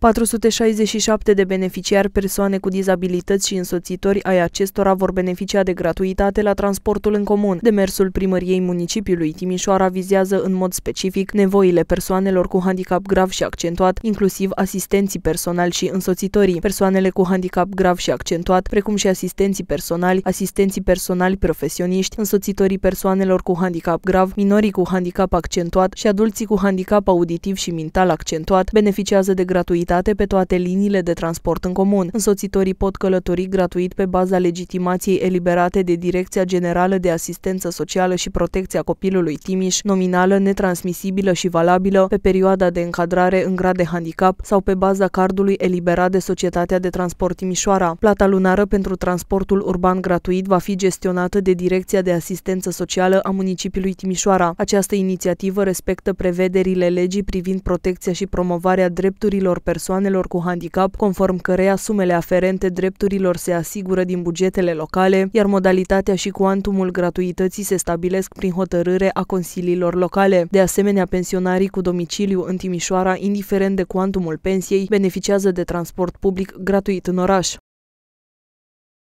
467 de beneficiari persoane cu dizabilități și însoțitori ai acestora vor beneficia de gratuitate la transportul în comun. Demersul primăriei municipiului Timișoara vizează în mod specific nevoile persoanelor cu handicap grav și accentuat, inclusiv asistenții personali și însoțitorii. Persoanele cu handicap grav și accentuat, precum și asistenții personali, asistenții personali profesioniști, însoțitorii persoanelor cu handicap grav, minorii cu handicap accentuat și adulții cu handicap auditiv și mental accentuat beneficiază de gratuitate mobilitate pe toate liniile de transport în comun. Însoțitorii pot călători gratuit pe baza legitimației eliberate de Direcția Generală de Asistență Socială și Protecția Copilului Timiș, nominală, netransmisibilă și valabilă pe perioada de încadrare în grad de handicap sau pe baza cardului eliberat de Societatea de Transport Timișoara. Plata lunară pentru transportul urban gratuit va fi gestionată de Direcția de Asistență Socială a municipiului Timișoara. Această inițiativă respectă prevederile legii privind protecția și promovarea drepturilor persoanelor persoanelor cu handicap, conform căreia sumele aferente drepturilor se asigură din bugetele locale, iar modalitatea și cuantumul gratuității se stabilesc prin hotărâre a consiliilor locale. De asemenea, pensionarii cu domiciliu în Timișoara, indiferent de cuantumul pensiei, beneficiază de transport public gratuit în oraș.